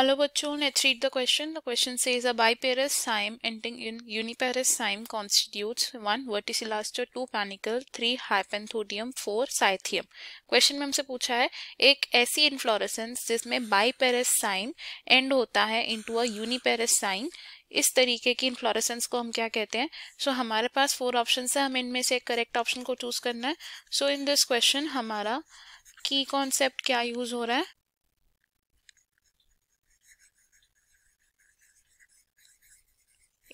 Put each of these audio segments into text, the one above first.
Hello the let's read the question. The question says a biparous cyme ending in uniparous cyme constitutes 1 verticillaster, 2 panicle, 3 hypanthodium, four cyathium question में हमसे पूछा है एक ऐसी inflorescence जिसमें बाईपेरस Saim and होता है इनटू अ यूनिपेरस साइम इस तरीके की इन्फ्लोरेसेंस को हम क्या कहते हैं सो so, हमारे पास फोर ऑप्शन है हमें इनमें से एक करेक्ट ऑप्शन को चूज करना है सो इन दिस क्वेश्चन हमारा की कॉन्सेप्ट क्या यूज हो रहा है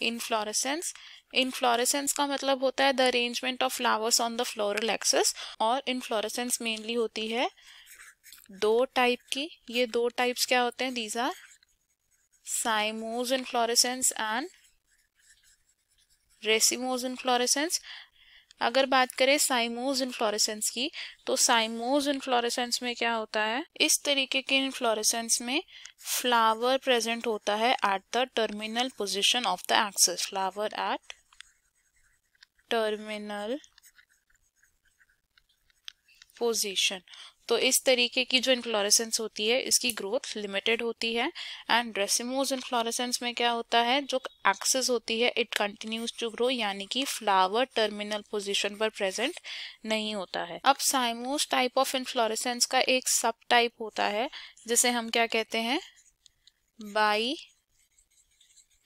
इनफ्लोरेसेंस इनफ्लोरेसेंस का मतलब होता है the arrangement of flowers on the floral axis और इनफ्लोरेसेंस मेनली होती है दो टाइप की ये दो टाइप्स क्या होते हैं these are cymose inflorescence and racemose inflorescence अगर बात करें साइमोज इन्फ्लोरेसेंस की तो साइमोज इन्फ्लोरेसेंस में क्या होता है इस तरीके के इन्फ्लोरेसेंस में फ्लावर प्रेजेंट होता है at the terminal position of the axis flower at terminal position तो इस तरीके की जो इन्फ्लोरेसेंस होती है इसकी ग्रोथ लिमिटेड होती है एंड ड्रेसिमोज इन्फ्लोरेसेंस में क्या होता है जो एक्सेस होती है इट कंटिन्यूज टू ग्रो यानी कि फ्लावर टर्मिनल पोजिशन पर प्रेजेंट नहीं होता है अब साइमोस टाइप ऑफ इन्फ्लोरेसेंस का एक सब टाइप होता है जिसे हम क्या कहते हैं 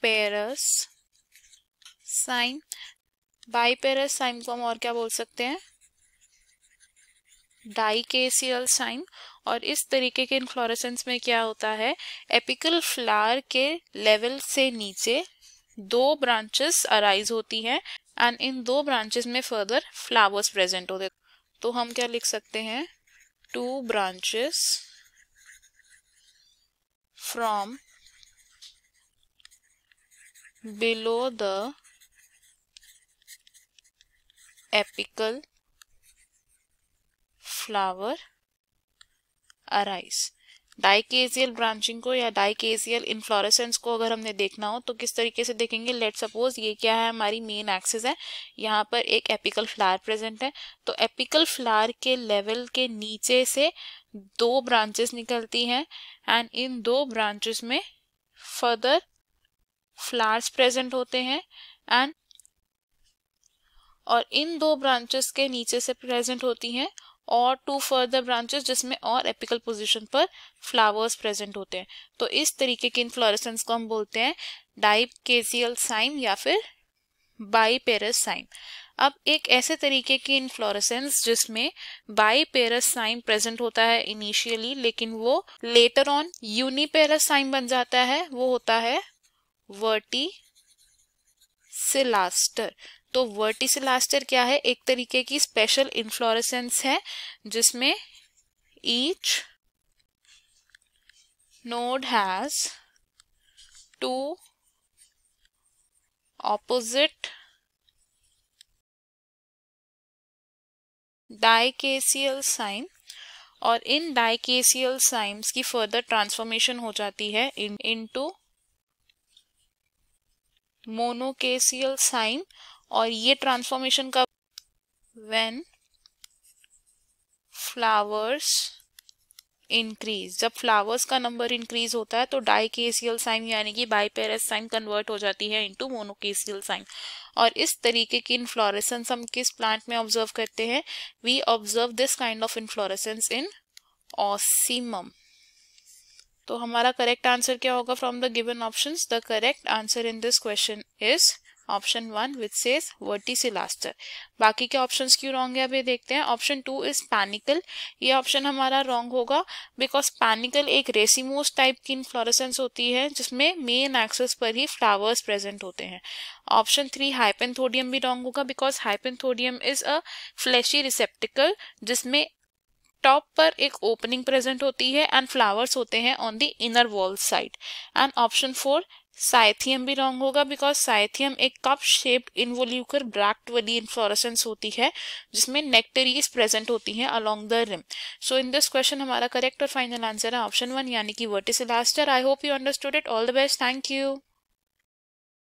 biparous cyme biparous cyme को हम और क्या बोल सकते हैं डाइकेसियल साइन और इस तरीके के इन्फ्लोरेसेंस में क्या होता है एपिकल फ्लावर के लेवल से नीचे दो ब्रांचेस अराइज होती हैं एंड इन दो ब्रांचेस में फर्दर फ्लावर्स प्रेजेंट होते तो हम क्या लिख सकते हैं two branches from below the apical flower arise dichasial branching को या डाइकेजियल इन्फ्लोरेसेंस को अगर हमने देखना हो तो किस तरीके से देखेंगे लेट सपोज ये क्या है हमारी मेन एक्सेस है यहाँ पर एक एपिकल फ्लावर प्रेजेंट है तो एपिकल फ्लावर के लेवल के नीचे से दो ब्रांचेस निकलती हैं एंड इन दो ब्रांचेस में फर्दर फ्लावर्स प्रेजेंट होते हैं एंड और इन दो ब्रांचेस के नीचे से प्रेजेंट होती हैं और टू फर्दर ब्रांचेस जिसमें और एपिकल पोजीशन पर फ्लावर्स प्रेजेंट होते हैं तो इस तरीके के इनफ्लोरेसेंस को हम बोलते हैं डाइप केसियल साइम या फिर बाई पेरस साइम अब एक ऐसे तरीके की फ्लोरसेंस जिसमें बाई पेरस साइम प्रेजेंट होता है इनिशियली लेकिन वो लेटर ऑन यूनिपेरस साइम बन जाता है वो होता है वर्टी सिलास्टर तो वर्टिसलास्टर क्या है एक तरीके की स्पेशल इन्फ्लोरेसेंस है जिसमें each node has two opposite dichasial cyme और इन डाइकेसियल साइम्स की फर्दर ट्रांसफॉर्मेशन हो जाती है इन इनटू मोनोकेसियल साइन और ये ट्रांसफॉर्मेशन का वेन फ्लावर्स इंक्रीज जब फ्लावर्स का नंबर इंक्रीज होता है तो डाइकेसियल साइन यानी कि बाईपेरस साइन कन्वर्ट हो जाती है इनटू मोनोकेसियल साइन और इस तरीके की इन्फ्लोरेसेंस हम किस प्लांट में ऑब्जर्व करते हैं we observe this kind of inflorescence in Ocimum तो हमारा करेक्ट आंसर क्या होगा from the given option the correct answer in this question is option one which says verticillaster बाकी के ऑप्शंस क्यों रॉन्ग है अब ये देखते हैं ऑप्शन टू इज पैनिकल ये ऑप्शन हमारा रॉन्ग होगा बिकॉज पैनिकल एक रेसिमोस टाइप की इन्फ्लोरेसेंस होती है जिसमें मेन एक्सेस पर ही फ्लावर्स प्रेजेंट होते हैं ऑप्शन थ्री हाइपेंथोडियम भी रॉन्ग होगा because hypanthodium is a fleshy receptacle जिसमें टॉप पर एक ओपनिंग प्रेजेंट होती है एंड फ्लावर्स होते हैं on the inner wall side and option four cyathium भी रॉन्ग होगा बिकॉज साइथियम एक कप शेप्ड इनवोल्यूकर ब्रैक्ट वाली इन्फ्लोरेसेंस होती है जिसमें नेक्टेरीज प्रेजेंट होती हैं along the rim so in this question हमारा करेक्ट और फाइनल आंसर है ऑप्शन वन यानी कि vert verticillaster I hope you understood it all the best thank you